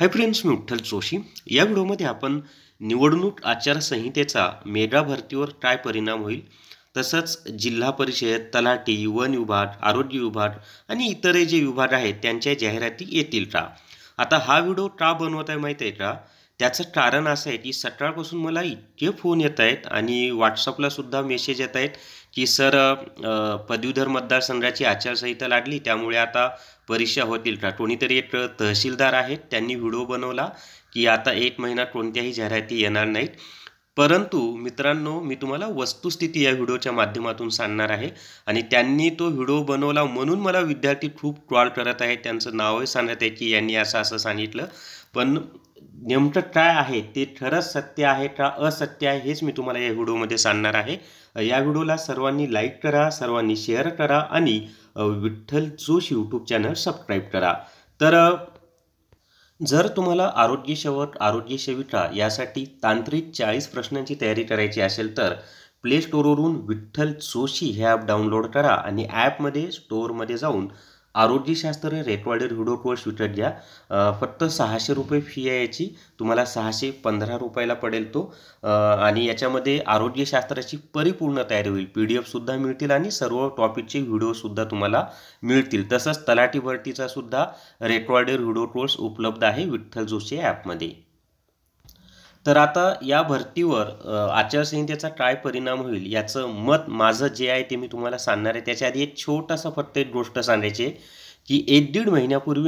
hi friends मी उठ्ठल जोशी या व्हिडिओमध्ये आपण निवडणूक आचारसंहितेचा मेगा भरतीवर काय परिणाम होईल तसंच जिल्हा परिषद तलाठी वन विभाग आरोग्य विभाग आणि इतर जे विभाग आहेत त्यांच्या जाहिराती येतील का आता हा व्हिडिओ का बनवत आहे माहीत आहे का त्याचं कारण असं आहे की सकाळपासून मला इतके फोन येत आहेत आणि व्हॉट्सअपलासुद्धा मेसेज येत आहेत की सर पदवीधर मतदारसंघाची आचारसंहिता लागली त्यामुळे आता परीक्षा होतील का कोणीतरी एक तहसीलदार आहेत त्यांनी व्हिडिओ बनवला की आता एक महिना कोणत्याही जाहिराती येणार नाहीत परंतु मित्रांनो मी तुम्हाला वस्तुस्थिती या व्हिडिओच्या माध्यमातून सांगणार आहे आणि त्यांनी तो व्हिडिओ बनवला म्हणून मला विद्यार्थी खूप ट्रॉल करत आहेत त्यांचं नावही सांगत आहे की यांनी असं असं सांगितलं पण नेमकं काय आहे ते खरंच सत्य आहे का असत्य आहे हेच मी तुम्हाला या व्हिडिओमध्ये सांगणार आहे या व्हिडिओला सर्वांनी लाईक करा सर्वांनी शेअर करा आणि Vitthal Josh YouTube channel subscribe करा तर जर तुम्हाला आरोग्य शेवट आरोग्य सेविका यासाठी तांत्रिक चाळीस प्रश्नांची तयारी करायची असेल तर प्ले स्टोरवरून विठ्ठल जोशी हे ॲप डाउनलोड करा आणि ॲपमध्ये स्टोअरमध्ये जाऊन आरोग्यशास्त्र रेकॉर्डेड व्हिडिओ शूटर घ्या फक्त सहाशे रुपये फी आहे याची तुम्हाला सहाशे पंधरा रुपयाला पडेल तो आणि याच्यामध्ये आरोग्यशास्त्राची परिपूर्ण तयारी होईल पी डी एफसुद्धा मिळतील आणि सर्व टॉपिकचे व्हिडिओसुद्धा तुम्हाला मिळतील तसंच तलाठी भरतीचासुद्धा रेकॉर्डेड व्हिडिओ कोर्स उपलब्ध आहे विठ्ठल जोशी ॲपमध्ये तर आता या भरतीवर आचारसंहितेचा काय परिणाम होईल याचं मत माझं जे आहे ते मी तुम्हाला सांगणार आहे त्याच्या आधी एक छोटासा फक्त एक गोष्ट सांगायची की एक दीड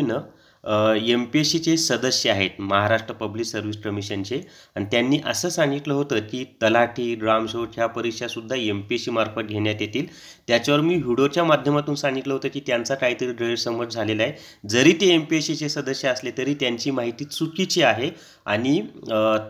ना एम पी एस सीचे सदस्य आहेत महाराष्ट्र पब्लिक सर्व्हिस कमिशनचे आणि त्यांनी असं सांगितलं होतं की तलाठी ड्रामशोट ह्या परीक्षासुद्धा एम पी एस सी मार्फत घेण्यात येतील त्याच्यावर मी व्हिडिओच्या माध्यमातून सांगितलं होतं की त्यांचा काहीतरी गैरसमज झालेला आहे जरी ते एम पी एस सीचे सदस्य असले तरी त्यांची माहिती चुकीची आहे आणि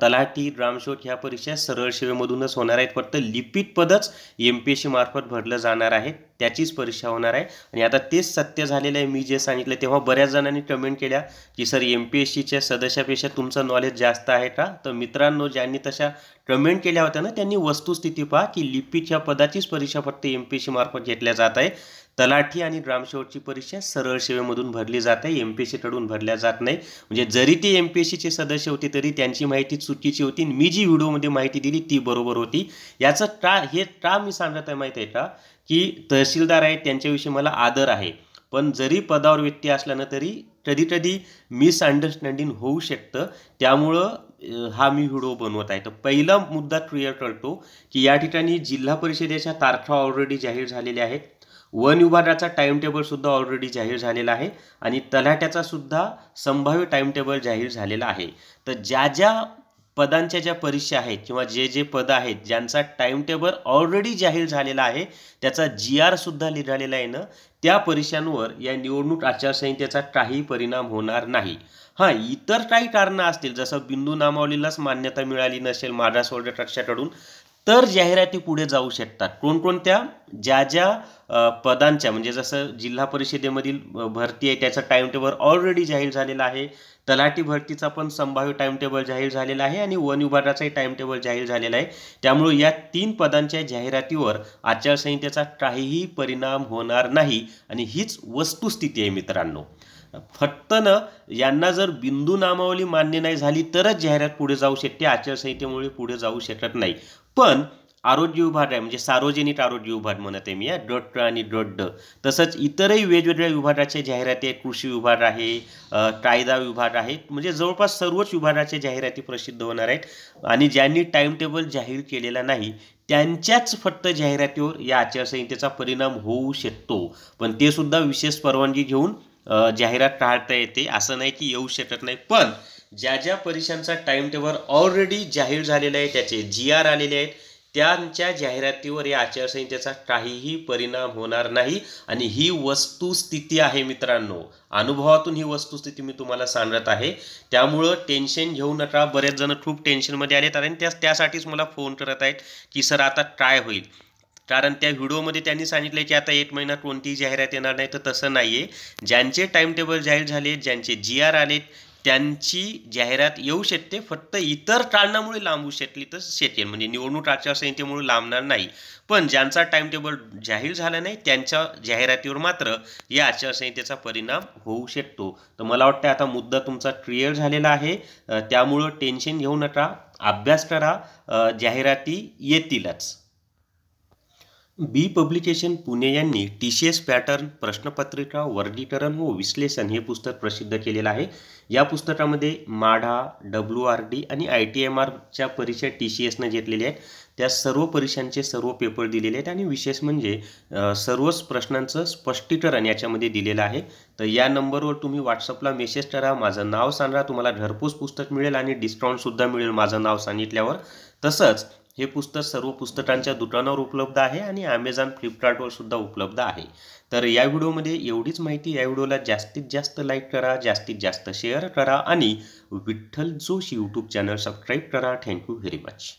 तलाठी ड्रामशोट ह्या परीक्षा सरळ सेवेमधूनच होणार आहेत फक्त लिपिक पदच एम पी एस सी मार्फत भरलं जाणार आहे त्याचीच परीक्षा होणार आहे आणि आता तेच सत्य झालेलं आहे मी जे सांगितलं तेव्हा बऱ्याच जणांनी कमेंट केल्या की सर एम पी एस सीच्या सदस्यापेक्षा तुमचं नॉलेज जास्त आहे का तर मित्रांनो ज्यांनी तशा कमेंट केल्या होत्या ना त्यांनी वस्तुस्थिती पहा की लिपीच्या पदाचीच परीक्षा फक्त एम पी एस सी मार्फत घेतल्या जात आहे तलाठी आणि ग्रामसेवकची परीक्षा सरळ सेवेमधून भरली जात आहे एम पी एस सीकडून भरल्या जात नाही म्हणजे जरी ते एम पी एस सीचे सदस्य होते तरी त्यांची माहिती चुकीची होती मी जी व्हिडिओमध्ये माहिती दिली ती बरोबर होती याचं का हे का मी सांगत आहे माहीत आहे का की तहसीलदार आहेत त्यांच्याविषयी मला आदर आहे पण जरी पदावर व्यक्ती असल्यानं तरी कधी कधी मिसअंडरस्टँडिंग होऊ शकतं त्यामुळं हा मी व्हिडिओ बनवत आहे तर पहिला मुद्दा क्लिअर करतो की या ठिकाणी जिल्हा परिषदेच्या तारखा ऑलरेडी जाहीर झालेल्या आहेत वन विभागाचा टाईमटेबलसुद्धा ऑलरेडी जाहीर झालेला आहे आणि तलाट्याचासुद्धा संभाव्य टाईमटेबल जाहीर झालेला आहे तर ज्या ज्या पदांच्या ज्या परीक्षा आहेत किंवा जे जे पद आहेत ज्यांचा टाइम टेबल ऑलरेडी जाहीर झालेला आहे त्याचा जी आर सुद्धा लिहिलेला आहे ना त्या परीक्षांवर या निवडणूक आचारसंहितेचा काही परिणाम होणार नाही हां इतर काही कारणं असतील जसं बिंदू नामावलीलाच मान्यता मिळाली नसेल महाराष्ट्र राज्याकडून तर जाहिराती पुढे जाऊ शकतात कोणकोणत्या ज्या ज्या पदांच्या म्हणजे जसं जिल्हा परिषदेमधील भरती आहे त्याचं टाईमटेबल ऑलरेडी जाहीर झालेला आहे तलाठी भरतीचा पण संभाव्य टाईमटेबल जाहीर झालेला आहे आणि वन विभागाचाही टाईमटेबल जाहीर झालेला आहे त्यामुळे या तीन पदांच्या जाहिरातीवर आचारसंहितेचा काहीही परिणाम होणार नाही आणि हीच वस्तुस्थिती आहे मित्रांनो फक्त ना यांना जर बिंदू नामावली मान्य नाही झाली तरच जाहिरात पुढे जाऊ शकते आचारसंहितेमुळे पुढे जाऊ शकत नाही पण आरोग्य विभाग आहे म्हणजे सार्वजनिक आरोग्य विभाग म्हणत आहे मी या डट आणि डट ड तसंच इतरही वेगवेगळ्या विभागाच्या जाहिराती आहेत कृषी विभाग आहे कायदा विभाग आहे म्हणजे जवळपास सर्वच विभागाच्या जाहिराती प्रसिद्ध होणार आहेत आणि ज्यांनी टाईम टेबल जाहीर केलेला नाही त्यांच्याच फक्त जाहिरातीवर या आचारसंहितेचा परिणाम होऊ शकतो पण ते सुद्धा विशेष परवानगी घेऊन जाहिरात टाळता येते असं नाही की येऊ शकत नाही पण ज्या ज्या परीक्षांचा टाईम टेबल ऑलरेडी जाहीर झालेला आहे त्याचे जी आर आलेले आहेत त्यांच्या जाहिरातीवर या आचारसंहितेचा काहीही परिणाम होणार नाही आणि ही वस्तुस्थिती आहे मित्रांनो अनुभवातून ही वस्तुस्थिती मी तुम्हाला सांगत आहे त्यामुळं टेन्शन घेऊ नका बरेच जण खूप टेन्शनमध्ये आहेत आणि त्या त्यासाठीच मला फोन करत आहेत की सर आता काय होईल कारण त्या व्हिडिओमध्ये त्यांनी सांगितलं की आता एक महिना कोणतीही जाहिरात येणार नाही तर तसं नाही आहे ज्यांचे टाईमटेबल जाहीर झाले ज्यांचे जी आर आलेत त्यांची जाहिरात येऊ शकते फक्त इतर कारणामुळे लांबू शकली तर शकेल म्हणजे निवडणूक आचारसंहितेमुळे लांबणार नाही पण ज्यांचा टाईमटेबल जाहीर झाला नाही त्यांच्या जाहिरातीवर मात्र या आचारसंहितेचा परिणाम होऊ शकतो तर मला वाटतं आता मुद्दा तुमचा क्लिअर झालेला आहे त्यामुळं टेन्शन घेऊ नका अभ्यास करा जाहिराती येतीलच बी पब्लिकेशन पुणे यांनी टी सी एस पॅटर्न प्रश्नपत्रिका वर्गीकरण व विश्लेषण हे पुस्तक प्रसिद्ध केलेलं आहे या पुस्तकामध्ये माढा डब्ल्यू आर डी आणि आय टी एम आरच्या परीक्षा टी सी एसनं घेतलेल्या आहेत त्या सर्व परीक्षांचे सर्व पेपर दिलेले आहेत आणि विशेष म्हणजे सर्वच प्रश्नांचं स्पष्टीकरण याच्यामध्ये दिलेलं आहे तर या नंबरवर तुम्ही व्हॉट्सअपला मेसेज करा माझं नाव सांगा तुम्हाला घरपोच पुस्तक मिळेल आणि डिस्काउंटसुद्धा मिळेल माझं नाव सांगितल्यावर तसंच हे पुस्तक सर्व पुस्तकांच्या दुकानावर उपलब्ध आहे आणि ॲमेझॉन फ्लिपकार्टवर सुद्धा उपलब्ध आहे तर या व्हिडिओमध्ये एवढीच माहिती या व्हिडिओला जास्तीत जास्त लाईक करा जास्तीत जास्त शेअर करा आणि Vitthal Josh YouTube channel subscribe करा थँक्यू व्हेरी मच